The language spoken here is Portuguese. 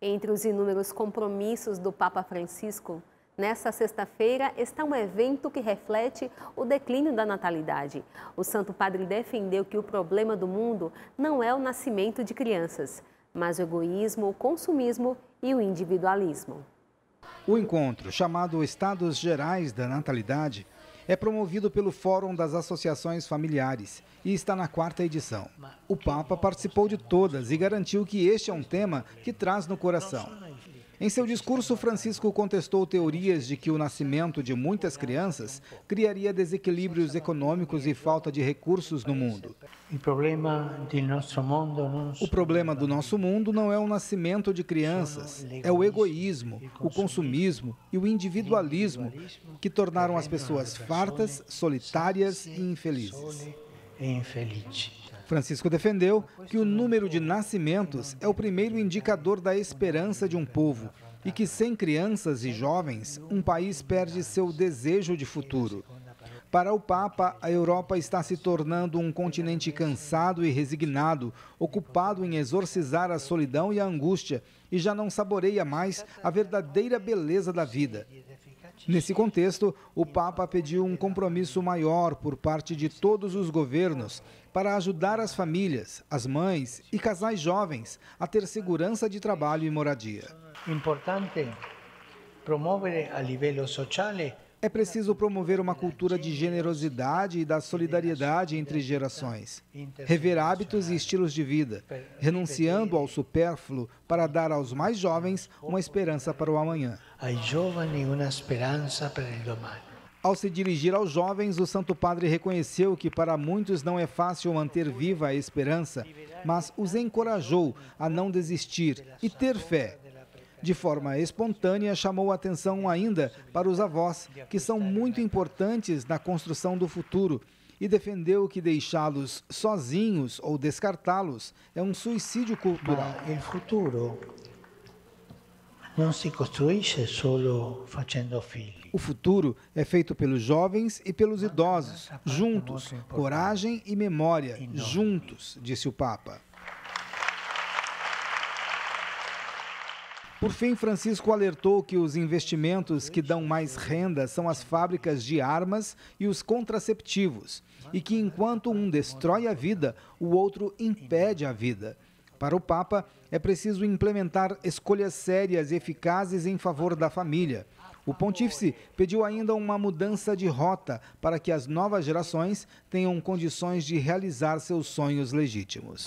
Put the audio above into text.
Entre os inúmeros compromissos do Papa Francisco, Nessa sexta-feira está um evento que reflete o declínio da natalidade. O Santo Padre defendeu que o problema do mundo não é o nascimento de crianças, mas o egoísmo, o consumismo e o individualismo. O encontro, chamado Estados Gerais da Natalidade, é promovido pelo Fórum das Associações Familiares e está na quarta edição. O Papa participou de todas e garantiu que este é um tema que traz no coração. Em seu discurso, Francisco contestou teorias de que o nascimento de muitas crianças criaria desequilíbrios econômicos e falta de recursos no mundo. O problema do nosso mundo não é o nascimento de crianças, é o egoísmo, o consumismo e o individualismo que tornaram as pessoas fartas, solitárias e infelizes. Francisco defendeu que o número de nascimentos é o primeiro indicador da esperança de um povo e que sem crianças e jovens, um país perde seu desejo de futuro. Para o Papa, a Europa está se tornando um continente cansado e resignado, ocupado em exorcizar a solidão e a angústia, e já não saboreia mais a verdadeira beleza da vida. Nesse contexto, o Papa pediu um compromisso maior por parte de todos os governos para ajudar as famílias, as mães e casais jovens a ter segurança de trabalho e moradia. Importante promover a nível social é preciso promover uma cultura de generosidade e da solidariedade entre gerações, rever hábitos e estilos de vida, renunciando ao supérfluo para dar aos mais jovens uma esperança para o amanhã. Ai giovani uma esperança para o amanhã. Ao se dirigir aos jovens, o Santo Padre reconheceu que para muitos não é fácil manter viva a esperança, mas os encorajou a não desistir e ter fé de forma espontânea, chamou atenção ainda para os avós, que são muito importantes na construção do futuro, e defendeu que deixá-los sozinhos ou descartá-los é um suicídio cultural. o futuro não se constrói só fazendo filhos. O futuro é feito pelos jovens e pelos idosos, juntos, coragem e memória, juntos, disse o Papa. Por fim, Francisco alertou que os investimentos que dão mais renda são as fábricas de armas e os contraceptivos, e que enquanto um destrói a vida, o outro impede a vida. Para o Papa, é preciso implementar escolhas sérias e eficazes em favor da família. O pontífice pediu ainda uma mudança de rota para que as novas gerações tenham condições de realizar seus sonhos legítimos.